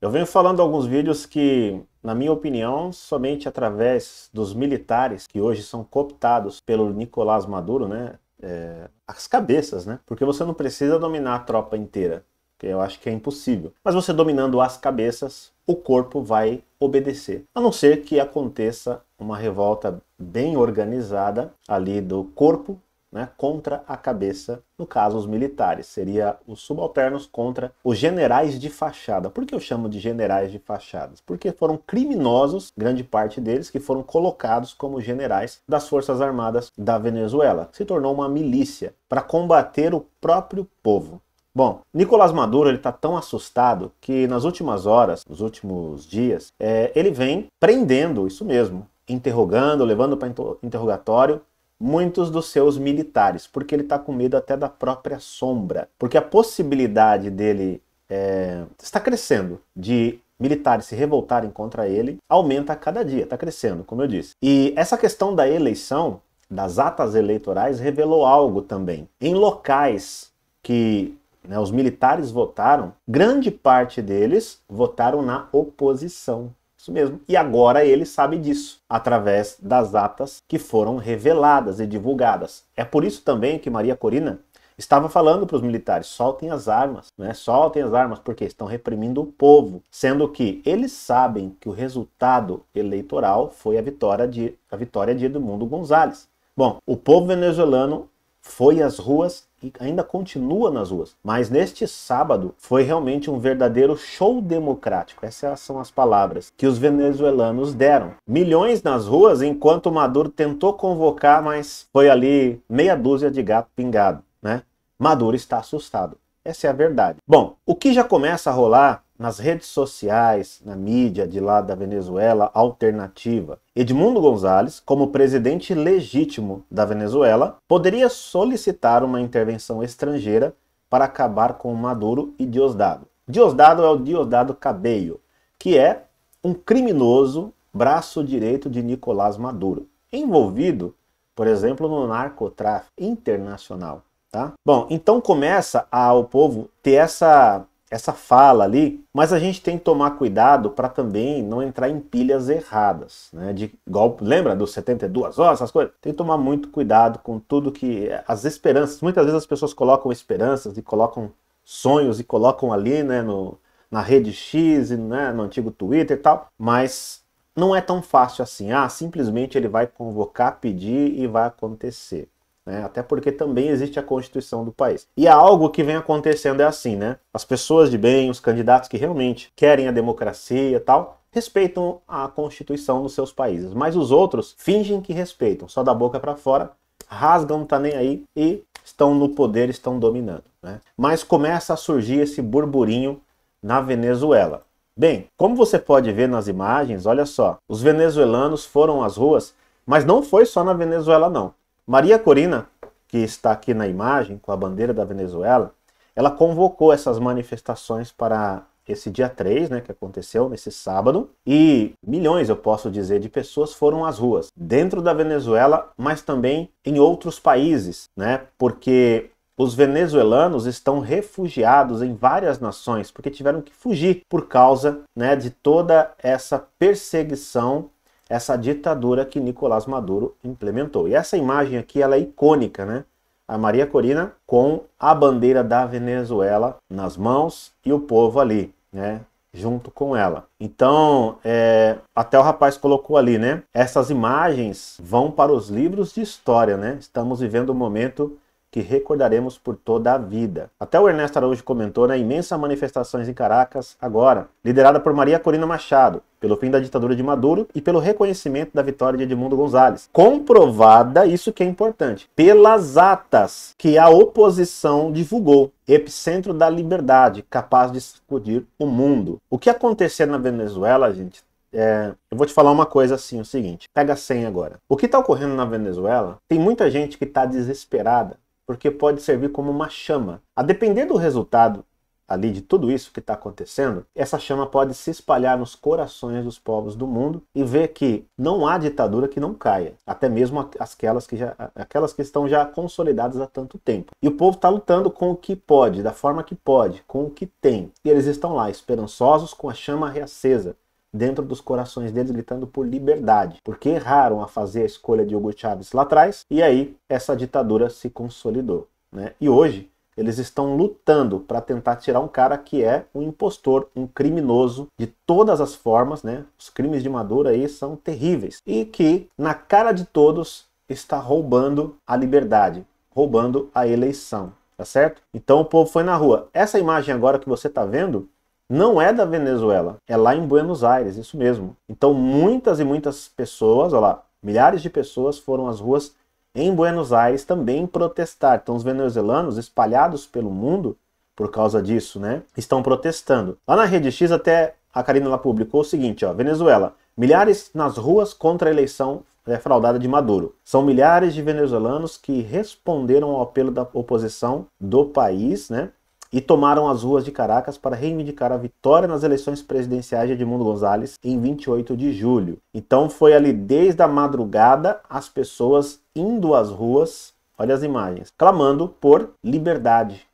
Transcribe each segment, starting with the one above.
Eu venho falando alguns vídeos que, na minha opinião, somente através dos militares que hoje são cooptados pelo Nicolás Maduro, né? É, as cabeças, né? Porque você não precisa dominar a tropa inteira, que eu acho que é impossível. Mas você dominando as cabeças, o corpo vai obedecer. A não ser que aconteça uma revolta bem organizada ali do corpo né, contra a cabeça, no caso, os militares. Seria os subalternos contra os generais de fachada. Por que eu chamo de generais de fachadas? Porque foram criminosos, grande parte deles, que foram colocados como generais das Forças Armadas da Venezuela. Se tornou uma milícia para combater o próprio povo. Bom, Nicolás Maduro ele está tão assustado que nas últimas horas, nos últimos dias, é, ele vem prendendo, isso mesmo, interrogando, levando para interrogatório muitos dos seus militares, porque ele está com medo até da própria sombra. Porque a possibilidade dele é, está crescendo de militares se revoltarem contra ele aumenta a cada dia, está crescendo, como eu disse. E essa questão da eleição, das atas eleitorais, revelou algo também. Em locais que né, os militares votaram, grande parte deles votaram na oposição. Isso mesmo. E agora ele sabe disso, através das atas que foram reveladas e divulgadas. É por isso também que Maria Corina estava falando para os militares: soltem as armas, né? soltem as armas, porque estão reprimindo o povo. Sendo que eles sabem que o resultado eleitoral foi a vitória de, a vitória de Edmundo Gonzalez. Bom, o povo venezuelano foi às ruas e ainda continua nas ruas. Mas neste sábado foi realmente um verdadeiro show democrático. Essas são as palavras que os venezuelanos deram. Milhões nas ruas enquanto Maduro tentou convocar, mas foi ali meia dúzia de gato pingado, né? Maduro está assustado. Essa é a verdade. Bom, o que já começa a rolar nas redes sociais, na mídia de lá da Venezuela alternativa. Edmundo Gonzalez, como presidente legítimo da Venezuela, poderia solicitar uma intervenção estrangeira para acabar com Maduro e Diosdado. Diosdado é o Diosdado Cabello, que é um criminoso braço direito de Nicolás Maduro, envolvido, por exemplo, no narcotráfico internacional. Tá? Bom, então começa ao povo ter essa essa fala ali, mas a gente tem que tomar cuidado para também não entrar em pilhas erradas, né? De golpe, lembra dos 72 horas, essas coisas? Tem que tomar muito cuidado com tudo que as esperanças, muitas vezes as pessoas colocam esperanças e colocam sonhos e colocam ali, né, no na rede X, né, no antigo Twitter e tal, mas não é tão fácil assim. Ah, simplesmente ele vai convocar, pedir e vai acontecer. Né? Até porque também existe a Constituição do país. E há algo que vem acontecendo é assim, né? As pessoas de bem, os candidatos que realmente querem a democracia e tal, respeitam a Constituição dos seus países, mas os outros fingem que respeitam, só da boca para fora, rasgam, não tá nem aí e estão no poder, estão dominando, né? Mas começa a surgir esse burburinho na Venezuela. Bem, como você pode ver nas imagens, olha só, os venezuelanos foram às ruas, mas não foi só na Venezuela não. Maria Corina, que está aqui na imagem com a bandeira da Venezuela, ela convocou essas manifestações para esse dia 3, né, que aconteceu nesse sábado, e milhões, eu posso dizer, de pessoas foram às ruas, dentro da Venezuela, mas também em outros países, né? Porque os venezuelanos estão refugiados em várias nações porque tiveram que fugir por causa né, de toda essa perseguição essa ditadura que Nicolás Maduro implementou. E essa imagem aqui ela é icônica, né? A Maria Corina com a bandeira da Venezuela nas mãos e o povo ali, né? junto com ela. Então, é, até o rapaz colocou ali, né? Essas imagens vão para os livros de história, né? Estamos vivendo um momento que recordaremos por toda a vida. Até o Ernesto Araújo comentou na imensa manifestações em Caracas, agora, liderada por Maria Corina Machado, pelo fim da ditadura de Maduro e pelo reconhecimento da vitória de Edmundo Gonzalez. Comprovada, isso que é importante, pelas atas que a oposição divulgou. Epicentro da liberdade, capaz de sacudir o mundo. O que aconteceu na Venezuela, gente, é, eu vou te falar uma coisa assim, o seguinte, pega 100 agora. O que está ocorrendo na Venezuela, tem muita gente que está desesperada porque pode servir como uma chama. A depender do resultado ali de tudo isso que está acontecendo, essa chama pode se espalhar nos corações dos povos do mundo e ver que não há ditadura que não caia, até mesmo aquelas que, já, aquelas que estão já consolidadas há tanto tempo. E o povo está lutando com o que pode, da forma que pode, com o que tem. E eles estão lá, esperançosos com a chama reacesa, dentro dos corações deles gritando por liberdade, porque erraram a fazer a escolha de Hugo Chávez lá atrás e aí essa ditadura se consolidou. Né? E hoje eles estão lutando para tentar tirar um cara que é um impostor, um criminoso de todas as formas, né? Os crimes de Maduro aí são terríveis e que na cara de todos está roubando a liberdade, roubando a eleição, tá certo? Então o povo foi na rua. Essa imagem agora que você está vendo não é da Venezuela, é lá em Buenos Aires, isso mesmo. Então muitas e muitas pessoas, olha lá, milhares de pessoas foram às ruas em Buenos Aires também protestar. Então os venezuelanos espalhados pelo mundo por causa disso, né, estão protestando. Lá na Rede X até a Karina lá publicou o seguinte, ó, Venezuela, milhares nas ruas contra a eleição defraudada fraudada de Maduro. São milhares de venezuelanos que responderam ao apelo da oposição do país, né, e tomaram as ruas de Caracas para reivindicar a vitória nas eleições presidenciais de Edmundo Gonzalez em 28 de julho. Então foi ali desde a madrugada as pessoas indo às ruas, olha as imagens, clamando por liberdade.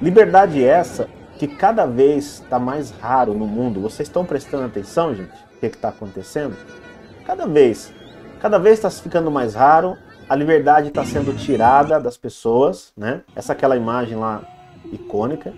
Liberdade essa que cada vez está mais raro no mundo. Vocês estão prestando atenção, gente? O que está acontecendo? Cada vez, cada vez está ficando mais raro. A liberdade está sendo tirada das pessoas, né? Essa aquela imagem lá icônica.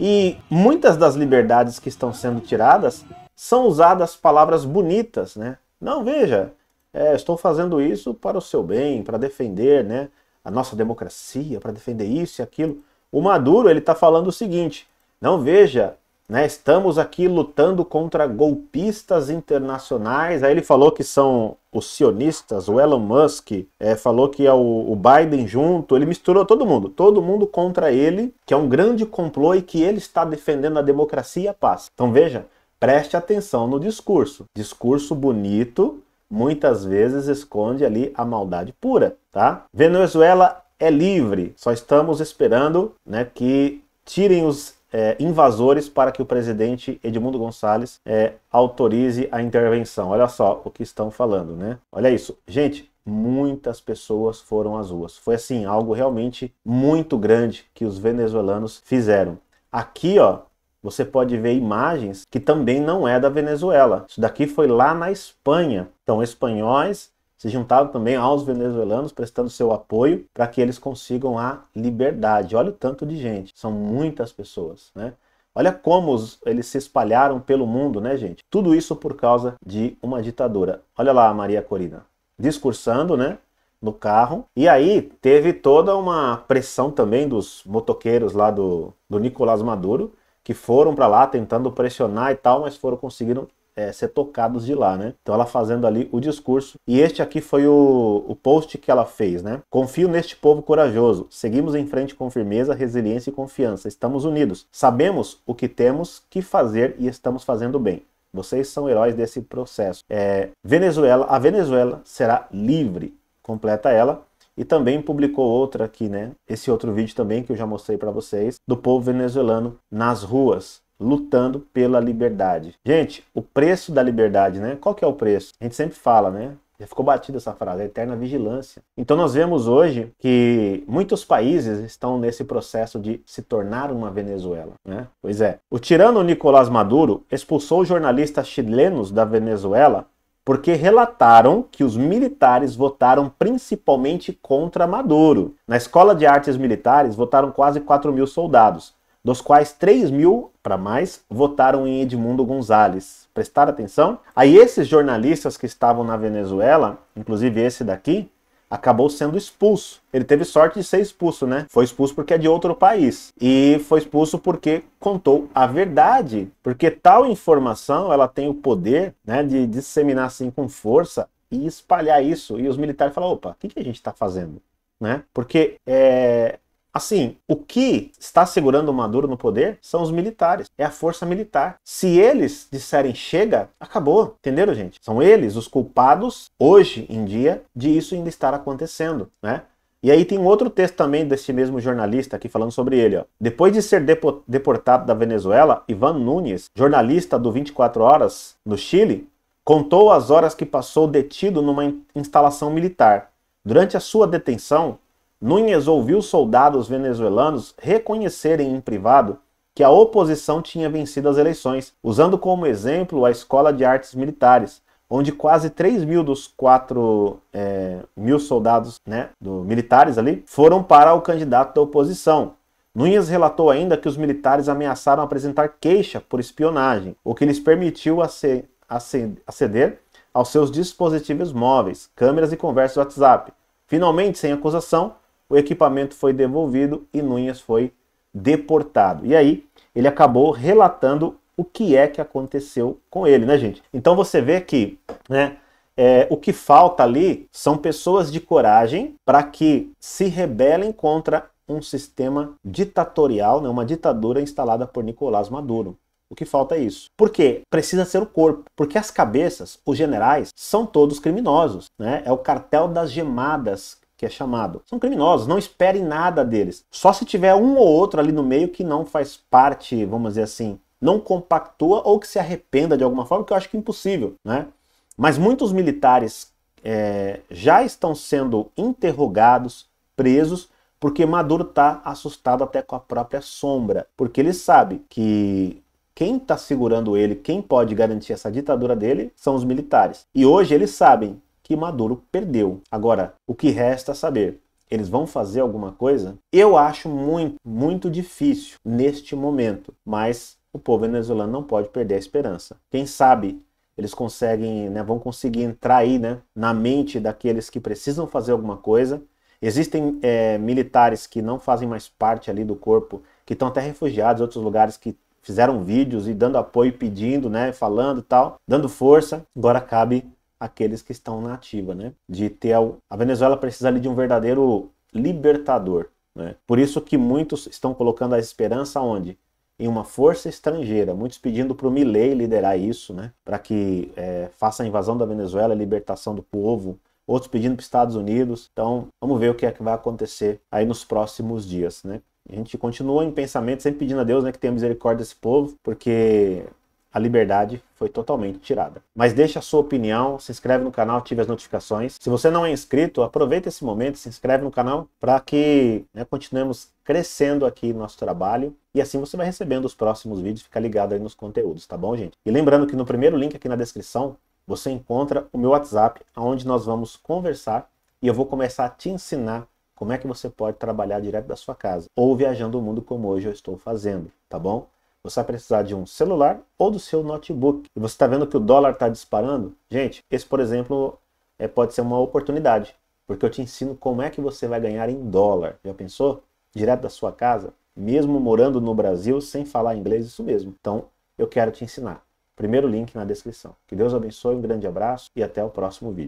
E muitas das liberdades que estão sendo tiradas são usadas palavras bonitas, né? Não, veja, é, estou fazendo isso para o seu bem, para defender né, a nossa democracia, para defender isso e aquilo. O Maduro ele está falando o seguinte: não veja, né? Estamos aqui lutando contra golpistas internacionais. Aí ele falou que são os sionistas, o Elon Musk, é, falou que é o, o, Biden junto. Ele misturou todo mundo, todo mundo contra ele, que é um grande complô e que ele está defendendo a democracia e a paz. Então veja, preste atenção no discurso. Discurso bonito muitas vezes esconde ali a maldade pura, tá? Venezuela é livre. Só estamos esperando, né, que tirem os é, invasores para que o presidente Edmundo Gonçalves é, autorize a intervenção. Olha só o que estão falando, né? Olha isso. Gente, muitas pessoas foram às ruas. Foi assim, algo realmente muito grande que os venezuelanos fizeram. Aqui, ó, você pode ver imagens que também não é da Venezuela. Isso daqui foi lá na Espanha. Então, espanhóis se juntaram também aos venezuelanos, prestando seu apoio para que eles consigam a liberdade. Olha o tanto de gente, são muitas pessoas, né? Olha como eles se espalharam pelo mundo, né, gente? Tudo isso por causa de uma ditadura. Olha lá a Maria Corina discursando, né, no carro. E aí teve toda uma pressão também dos motoqueiros lá do, do Nicolás Maduro, que foram para lá tentando pressionar e tal, mas foram conseguindo é, ser tocados de lá, né? Então ela fazendo ali o discurso. E este aqui foi o, o post que ela fez, né? Confio neste povo corajoso. Seguimos em frente com firmeza, resiliência e confiança. Estamos unidos. Sabemos o que temos que fazer e estamos fazendo bem. Vocês são heróis desse processo. É, Venezuela, a Venezuela será livre, completa ela. E também publicou outra aqui, né? Esse outro vídeo também que eu já mostrei para vocês, do povo venezuelano nas ruas, lutando pela liberdade. Gente, o preço da liberdade, né? Qual que é o preço? A gente sempre fala, né? Já ficou batida essa frase, a eterna vigilância. Então nós vemos hoje que muitos países estão nesse processo de se tornar uma Venezuela, né? Pois é. O tirano Nicolás Maduro expulsou jornalistas chilenos da Venezuela porque relataram que os militares votaram principalmente contra Maduro. Na Escola de Artes Militares votaram quase 4 mil soldados, dos quais 3 mil para mais votaram em Edmundo Gonzalez. Prestaram atenção? Aí esses jornalistas que estavam na Venezuela, inclusive esse daqui, acabou sendo expulso. Ele teve sorte de ser expulso, né? Foi expulso porque é de outro país e foi expulso porque contou a verdade, porque tal informação ela tem o poder, né, de disseminar assim com força e espalhar isso. E os militares falam, opa, o que, que a gente está fazendo? Né? Porque é, Assim, o que está segurando o Maduro no poder são os militares, é a força militar. Se eles disserem chega, acabou. Entenderam, gente? São eles os culpados, hoje em dia, de isso ainda estar acontecendo, né? E aí tem um outro texto também desse mesmo jornalista aqui falando sobre ele. Ó. Depois de ser deportado da Venezuela, Ivan Nunes, jornalista do 24 Horas no Chile, contou as horas que passou detido numa instalação militar. Durante a sua detenção, Nunes ouviu soldados venezuelanos reconhecerem em privado que a oposição tinha vencido as eleições, usando como exemplo a Escola de Artes Militares, onde quase 3 mil dos 4 é, mil soldados né, do, militares ali foram para o candidato da oposição. Nunes relatou ainda que os militares ameaçaram apresentar queixa por espionagem, o que lhes permitiu aceder aos seus dispositivos móveis, câmeras e conversas do WhatsApp. Finalmente, sem acusação, o equipamento foi devolvido e Núñez foi deportado. E aí ele acabou relatando o que é que aconteceu com ele, né, gente? Então você vê que, né, é, o que falta ali são pessoas de coragem para que se rebelem contra um sistema ditatorial, né, uma ditadura instalada por Nicolás Maduro. O que falta é isso. Porque precisa ser o corpo. Porque as cabeças, os generais, são todos criminosos. Né? É o cartel das gemadas que é chamado. São criminosos, não espere nada deles. Só se tiver um ou outro ali no meio que não faz parte, vamos dizer assim, não compactua ou que se arrependa de alguma forma, que eu acho que é impossível, né? Mas muitos militares é, já estão sendo interrogados, presos, porque Maduro está assustado até com a própria sombra, porque ele sabe que quem está segurando ele, quem pode garantir essa ditadura dele, são os militares. E hoje eles sabem que Maduro perdeu. Agora, o que resta saber? Eles vão fazer alguma coisa? Eu acho muito, muito difícil neste momento, mas o povo venezuelano não pode perder a esperança. Quem sabe eles conseguem, né, vão conseguir entrar aí, né, na mente daqueles que precisam fazer alguma coisa. Existem é, militares que não fazem mais parte ali do corpo, que estão até refugiados em outros lugares que fizeram vídeos e dando apoio, pedindo, né, falando e tal, dando força. Agora cabe aqueles que estão na ativa, né? De ter a Venezuela precisa ali de um verdadeiro libertador, né? Por isso que muitos estão colocando a esperança onde em uma força estrangeira, muitos pedindo para o Milei liderar isso, né? Para que é, faça a invasão da Venezuela, a libertação do povo, outros pedindo para os Estados Unidos. Então, vamos ver o que é que vai acontecer aí nos próximos dias, né? A gente continua em pensamento, sempre pedindo a Deus né, que tenha misericórdia desse povo, porque a liberdade foi totalmente tirada. Mas deixe a sua opinião, se inscreve no canal, ative as notificações. Se você não é inscrito, aproveita esse momento, se inscreve no canal para que né, continuemos crescendo aqui no nosso trabalho e assim você vai recebendo os próximos vídeos, fica ligado aí nos conteúdos, tá bom, gente? E lembrando que no primeiro link aqui na descrição você encontra o meu WhatsApp, onde nós vamos conversar e eu vou começar a te ensinar como é que você pode trabalhar direto da sua casa ou viajando o mundo como hoje eu estou fazendo, tá bom? Você vai precisar de um celular ou do seu notebook. E você está vendo que o dólar está disparando? Gente, esse, por exemplo, é, pode ser uma oportunidade, porque eu te ensino como é que você vai ganhar em dólar. Já pensou? Direto da sua casa, mesmo morando no Brasil, sem falar inglês, isso mesmo. Então, eu quero te ensinar. Primeiro link na descrição. Que Deus abençoe, um grande abraço e até o próximo vídeo.